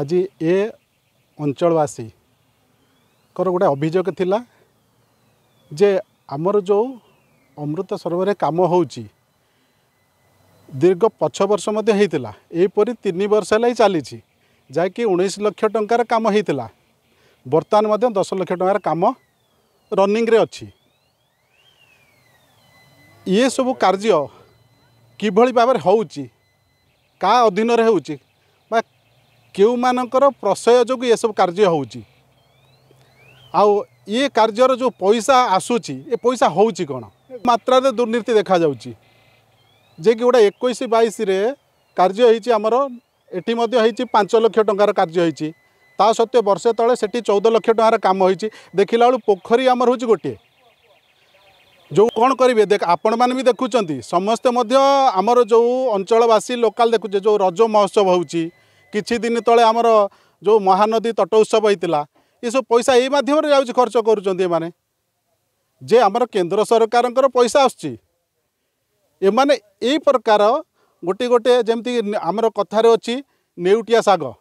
আজি এ অঞ্চলবাসীଙ୍କର ଗୋଟେ ଅଭିଯୋଗ ଥିଲା ଯେ ଆମର ଯେଉଁ ଅମୃତ ସରୋବରରେ କାମ ହେଉଛି ଦୀର୍ଘ ପଛ ବର୍ଷ ମଧ୍ୟ ହେଇଥିଲା ଏହିପରି ତିନି ବର୍ଷ ହେଲା ହିଁ ଚାଲିଛି ଯାହାକି ଉଣେଇଶ ଲକ୍ଷ ଟଙ୍କାର କାମ ହେଇଥିଲା ବର୍ତ୍ତମାନ ମଧ୍ୟ ଦଶ ଲକ୍ଷ ଟଙ୍କାର କାମ ରନିଂରେ ଅଛି ଇଏ ସବୁ କାର୍ଯ୍ୟ କିଭଳି ଭାବରେ ହେଉଛି କାହା ଅଧୀନରେ ହେଉଛି କେଉଁମାନଙ୍କର ପ୍ରଶୟ ଯୋଗୁଁ ଏସବୁ କାର୍ଯ୍ୟ ହେଉଛି ଆଉ ଇଏ କାର୍ଯ୍ୟର ଯେଉଁ ପଇସା ଆସୁଛି ଏ ପଇସା ହେଉଛି କ'ଣ ମାତ୍ରାରେ ଦୁର୍ନୀତି ଦେଖାଯାଉଛି ଯିଏକି ଗୋଟେ ଏକୋଇଶ ବାଇଶରେ କାର୍ଯ୍ୟ ହେଇଛି ଆମର ଏଠି ମଧ୍ୟ ହେଇଛି ପାଞ୍ଚ ଲକ୍ଷ ଟଙ୍କାର କାର୍ଯ୍ୟ ହେଇଛି ତା ସତ୍ତ୍ୱେ ବର୍ଷେ ତଳେ ସେଠି ଚଉଦ ଲକ୍ଷ ଟଙ୍କାର କାମ ହେଇଛି ଦେଖିଲା ବେଳକୁ ପୋଖରୀ ଆମର ହେଉଛି ଗୋଟିଏ ଯେଉଁ କ'ଣ କରିବେ ଦେଖ ଆପଣମାନେ ବି ଦେଖୁଛନ୍ତି ସମସ୍ତେ ମଧ୍ୟ ଆମର ଯେଉଁ ଅଞ୍ଚଳବାସୀ ଲୋକାଲ୍ ଦେଖୁଛେ ଯେଉଁ ରଜ ମହୋତ୍ସବ ହେଉଛି କିଛି ଦିନ ତଳେ ଆମର ଯେଉଁ ମହାନଦୀ ତଟ ଉତ୍ସବ ହୋଇଥିଲା ଏସବୁ ପଇସା ଏଇ ମାଧ୍ୟମରେ ଯାଉଛି ଖର୍ଚ୍ଚ କରୁଛନ୍ତି ଏମାନେ ଯେ ଆମର କେନ୍ଦ୍ର ସରକାରଙ୍କର ପଇସା ଆସୁଛି ଏମାନେ ଏଇ ପ୍ରକାର ଗୋଟିଏ ଗୋଟିଏ ଯେମିତି ଆମର କଥାରେ ଅଛି ନେଉଟିଆ ଶାଗ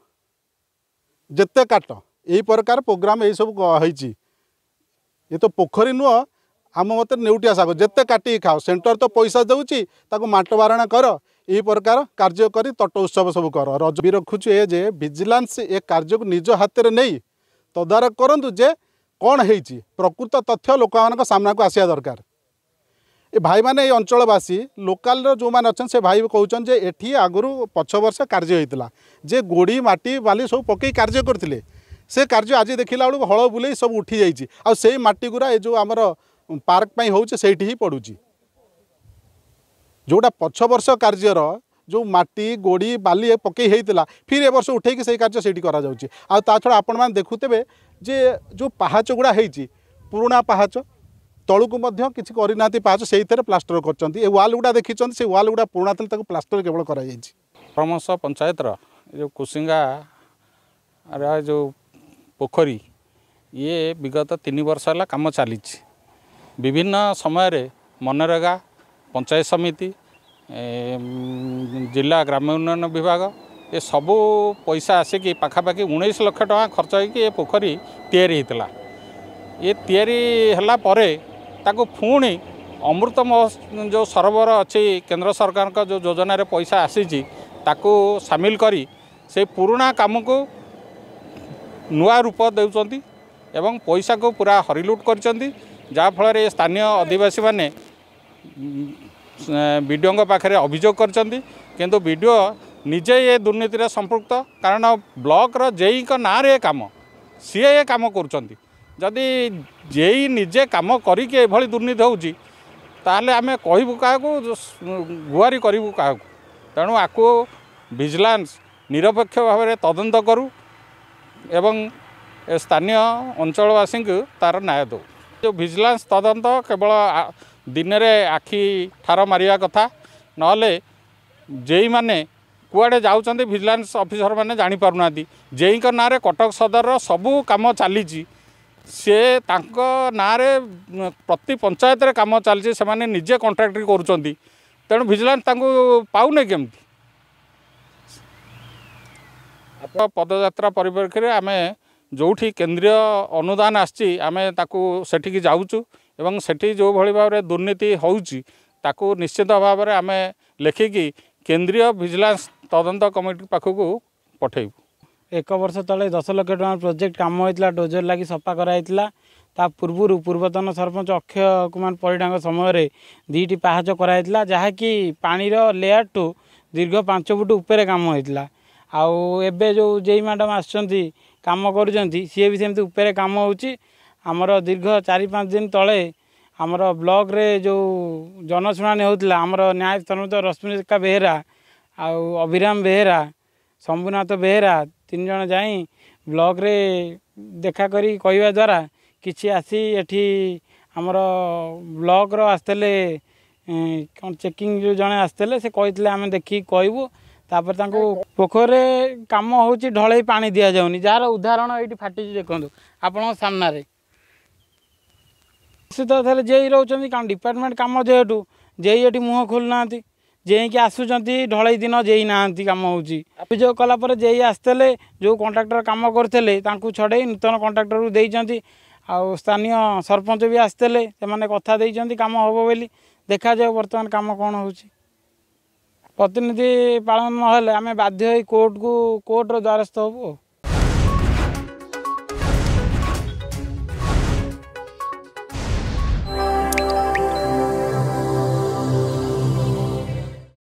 ଯେତେ କାଟ ଏଇ ପ୍ରକାର ପ୍ରୋଗ୍ରାମ ଏଇସବୁ ହେଇଛି ଏ ତ ପୋଖରୀ ନୁହଁ ଆମ ମତରେ ନେଉଟିଆ ଶାଗ ଯେତେ କାଟିକି ଖାଅ ସେଣ୍ଟର ତ ପଇସା ଦେଉଛି ତାକୁ ମାଟ ବାରଣା କର এই প্রকার কার্য করে তট উৎসব সব কর রজ বি রখুছু এ যে ভিজিলান্স এ কার্যক নিজ হাতের নেই তদারক করতু যে কণ হয়েছি প্রকৃত তথ্য লোক সামনাকে আসা দরকার ଏ ଭାଇମାନେ ଏଇ ଅଞ୍ଚଳବାସୀ ଲୋକାଲର ଯେଉଁମାନେ ଅଛନ୍ତି ସେ ଭାଇ କହୁଛନ୍ତି ଯେ ଏଠି ଆଗରୁ ପଛ ବର୍ଷ କାର୍ଯ୍ୟ ହୋଇଥିଲା ଯେ ଗୋଡ଼ି ମାଟି ବାଲି ସବୁ ପକେଇ କାର୍ଯ୍ୟ କରିଥିଲେ ସେ କାର୍ଯ୍ୟ ଆଜି ଦେଖିଲା ବେଳକୁ ହଳ ବୁଲେଇ ସବୁ ଉଠିଯାଇଛି ଆଉ ସେଇ ମାଟି ଗୁଡ଼ା ଏ ଯେଉଁ ଆମର ପାର୍କ ପାଇଁ ହେଉଛି ସେଇଠି ହିଁ ପଡ଼ୁଛି ଯେଉଁଟା ପଛ ବର୍ଷ କାର୍ଯ୍ୟର ଯେଉଁ ମାଟି ଗୋଡ଼ି ବାଲି ପକେଇ ହେଇଥିଲା ଫିର୍ ଏ ବର୍ଷ ଉଠେଇକି ସେଇ କାର୍ଯ୍ୟ ସେଇଠି କରାଯାଉଛି ଆଉ ତା ଛଡ଼ା ଆପଣମାନେ ଦେଖୁଥିବେ ଯେ ଯେଉଁ ପାହାଚ ଗୁଡ଼ା ହେଇଛି ପୁରୁଣା ପାହାଚ ତଳକୁ ମଧ୍ୟ କିଛି କରିନାହାନ୍ତି ପାହାଚ ସେଇଥିରେ ପ୍ଲାଷ୍ଟର କରିଛନ୍ତି ଏ ୱାଲ୍ ଗୁଡ଼ା ଦେଖିଛନ୍ତି ସେ ୱାଲ୍ ଗୁଡ଼ା ପୁରୁଣା ଥିଲେ ତାକୁ ପ୍ଲାଷ୍ଟର କେବଳ କରାଯାଇଛି ପ୍ରମଶ ପଞ୍ଚାୟତର ଯେଉଁ କୁସିଙ୍ଗାର ଯେଉଁ ପୋଖରୀ ଇଏ ବିଗତ ତିନି ବର୍ଷ ହେଲା କାମ ଚାଲିଛି ବିଭିନ୍ନ ସମୟରେ ମନରେଗା ପଞ୍ଚାୟତ ସମିତି ଜିଲ୍ଲା ଗ୍ରାମ ଉନ୍ନୟନ ବିଭାଗ ଏ ସବୁ ପଇସା ଆସିକି ପାଖାପାଖି ଉଣେଇଶ ଲକ୍ଷ ଟଙ୍କା ଖର୍ଚ୍ଚ ହେଇକି ଏ ପୋଖରୀ ତିଆରି ହେଇଥିଲା ଏ ତିଆରି ହେଲା ପରେ ତାକୁ ପୁଣି ଅମୃତ ଯେଉଁ ସରୋବର ଅଛି କେନ୍ଦ୍ର ସରକାରଙ୍କ ଯେଉଁ ଯୋଜନାରେ ପଇସା ଆସିଛି ତାକୁ ସାମିଲ କରି ସେ ପୁରୁଣା କାମକୁ ନୂଆ ରୂପ ଦେଉଛନ୍ତି ଏବଂ ପଇସାକୁ ପୁରା ହରିଲୁଟ୍ କରିଛନ୍ତି ଯାହାଫଳରେ ସ୍ଥାନୀୟ ଅଧିବାସୀମାନେ ବିଡ଼ିଓଙ୍କ ପାଖରେ ଅଭିଯୋଗ କରିଛନ୍ତି କିନ୍ତୁ ବିଡ଼ିଓ ନିଜେ ଏ ଦୁର୍ନୀତିରେ ସମ୍ପୃକ୍ତ କାରଣ ବ୍ଲକର ଜେଇଙ୍କ ନାଁରେ ଏ କାମ ସିଏ ଏ କାମ କରୁଛନ୍ତି ଯଦି ଜେଇ ନିଜେ କାମ କରିକି ଏଭଳି ଦୁର୍ନୀତି ହେଉଛି ତାହେଲେ ଆମେ କହିବୁ କାହାକୁ ଗୁହାରି କରିବୁ କାହାକୁ ତେଣୁ ଆକୁ ଭିଜିଲାନ୍ସ ନିରପେକ୍ଷ ଭାବରେ ତଦନ୍ତ କରୁ ଏବଂ ସ୍ଥାନୀୟ ଅଞ୍ଚଳବାସୀଙ୍କୁ ତା'ର ନ୍ୟାୟ ଦେଉ ଯେଉଁ ଭିଜିଲାନ୍ସ ତଦନ୍ତ କେବଳ ଦିନରେ ଆଖି ଠାର ମାରିବା କଥା ନହେଲେ ଯେଇମାନେ କୁଆଡ଼େ ଯାଉଛନ୍ତି ଭିଜିଲାନ୍ସ ଅଫିସରମାନେ ଜାଣିପାରୁନାହାନ୍ତି ଯେଇଙ୍କ ନାଁରେ କଟକ ସଦରର ସବୁ କାମ ଚାଲିଛି ସିଏ ତାଙ୍କ ନାଁରେ ପ୍ରତି ପଞ୍ଚାୟତରେ କାମ ଚାଲିଛି ସେମାନେ ନିଜେ କଣ୍ଟ୍ରାକ୍ଟ କରୁଛନ୍ତି ତେଣୁ ଭିଜିଲାନ୍ସ ତାଙ୍କୁ ପାଉନେ କେମିତି ପଦଯାତ୍ରା ପରିପ୍ରେକ୍ଷୀରେ ଆମେ ଯେଉଁଠି କେନ୍ଦ୍ରୀୟ ଅନୁଦାନ ଆସିଛି ଆମେ ତାକୁ ସେଠିକି ଯାଉଛୁ ଏବଂ ସେଠି ଯେଉଁଭଳି ଭାବରେ ଦୁର୍ନୀତି ହେଉଛି ତାକୁ ନିଶ୍ଚିତ ଭାବରେ ଆମେ ଲେଖିକି କେନ୍ଦ୍ରୀୟ ଭିଜିଲାନ୍ସ ତଦନ୍ତ କମିଟି ପାଖକୁ ପଠାଇବୁ ଏକ ବର୍ଷ ତଳେ ଦଶ ଲକ୍ଷ ଟଙ୍କା ପ୍ରୋଜେକ୍ଟ କାମ ହୋଇଥିଲା ଡୋଜର ଲାଗି ସଫା କରାଯାଇଥିଲା ତା ପୂର୍ବରୁ ପୂର୍ବତନ ସରପଞ୍ଚ ଅକ୍ଷୟ କୁମାର ପରିଡ଼ାଙ୍କ ସମୟରେ ଦୁଇଟି ପାହାଚ କରାଯାଇଥିଲା ଯାହାକି ପାଣିର ଲେୟାରଠୁ ଦୀର୍ଘ ପାଞ୍ଚ ଫୁଟ ଉପରେ କାମ ହୋଇଥିଲା ଆଉ ଏବେ ଯେଉଁ ଜେଇ ମ୍ୟାଡ଼ାମ୍ ଆସୁଛନ୍ତି କାମ କରୁଛନ୍ତି ସିଏ ବି ସେମିତି ଉପରେ କାମ ହେଉଛି ଆମର ଦୀର୍ଘ ଚାରି ପାଞ୍ଚ ଦିନ ତଳେ ଆମର ବ୍ଲକରେ ଯେଉଁ ଜନଶୁଣାଣି ହେଉଥିଲା ଆମର ନ୍ୟାୟ ତନ୍ମୟ ରଶ୍ମିକା ବେହେରା ଆଉ ଅଭିରାମ ବେହେରା ଶମ୍ଭୁନାଥ ବେହେରା ତିନି ଜଣ ଯାଇ ବ୍ଲକରେ ଦେଖା କରି କହିବା ଦ୍ୱାରା କିଛି ଆସି ଏଠି ଆମର ବ୍ଲକର ଆସିଥିଲେ କ'ଣ ଚେକିଂ ଯେଉଁ ଜଣେ ଆସିଥିଲେ ସେ କହିଥିଲେ ଆମେ ଦେଖିକି କହିବୁ ତାପରେ ତାଙ୍କୁ ପୋଖରୀରେ କାମ ହେଉଛି ଢଳେଇ ପାଣି ଦିଆଯାଉନି ଯାହାର ଉଦାହରଣ ଏଇଠି ଫାଟିଛି ଦେଖନ୍ତୁ ଆପଣଙ୍କ ସାମ୍ନାରେ ନିଶ୍ଚିତ ହେଲେ ଜେଇ ରହୁଛନ୍ତି କାରଣ ଡିପାର୍ଟମେଣ୍ଟ କାମ ଯେହେତୁ ଜେଇ ଏଠି ମୁହଁ ଖୋଲୁନାହାନ୍ତି ଜେଇକି ଆସୁଛନ୍ତି ଢଳେଇ ଦିନ ଜେଇ ନାହାନ୍ତି କାମ ହେଉଛି ଅଭିଯୋଗ କଲା ପରେ ଜେଇ ଆସିଥିଲେ ଯେଉଁ କଣ୍ଟ୍ରାକ୍ଟର କାମ କରିଥିଲେ ତାଙ୍କୁ ଛଡ଼େଇ ନୂତନ କଣ୍ଟ୍ରାକ୍ଟରକୁ ଦେଇଛନ୍ତି ଆଉ ସ୍ଥାନୀୟ ସରପଞ୍ଚ ବି ଆସିଥିଲେ ସେମାନେ କଥା ଦେଇଛନ୍ତି କାମ ହେବ ବୋଲି ଦେଖାଯାଉ ବର୍ତ୍ତମାନ କାମ କ'ଣ ହେଉଛି ପ୍ରତିନିଧି ପାଳନ ନହେଲେ ଆମେ ବାଧ୍ୟ ହୋଇ କୋର୍ଟକୁ କୋର୍ଟର ଦ୍ୱାରସ୍ଥ ହେବୁ ଆଉ